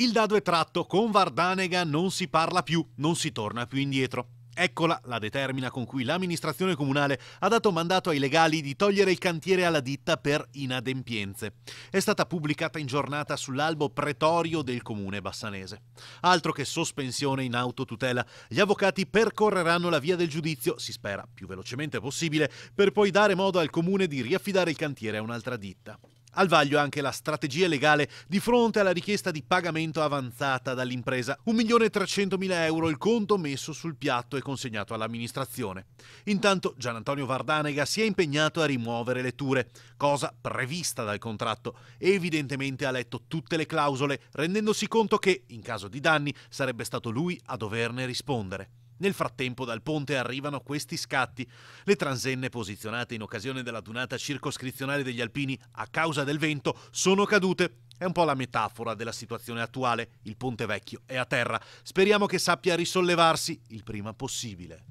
Il dado è tratto, con Vardanega non si parla più, non si torna più indietro. Eccola la determina con cui l'amministrazione comunale ha dato mandato ai legali di togliere il cantiere alla ditta per inadempienze. È stata pubblicata in giornata sull'albo pretorio del comune bassanese. Altro che sospensione in autotutela, gli avvocati percorreranno la via del giudizio, si spera più velocemente possibile, per poi dare modo al comune di riaffidare il cantiere a un'altra ditta. Al vaglio anche la strategia legale di fronte alla richiesta di pagamento avanzata dall'impresa. 1.300.000 euro il conto messo sul piatto e consegnato all'amministrazione. Intanto Gian Antonio Vardanega si è impegnato a rimuovere le ture, cosa prevista dal contratto. Evidentemente ha letto tutte le clausole, rendendosi conto che, in caso di danni, sarebbe stato lui a doverne rispondere. Nel frattempo dal ponte arrivano questi scatti. Le transenne posizionate in occasione della dunata circoscrizionale degli alpini a causa del vento sono cadute. È un po' la metafora della situazione attuale. Il ponte vecchio è a terra. Speriamo che sappia risollevarsi il prima possibile.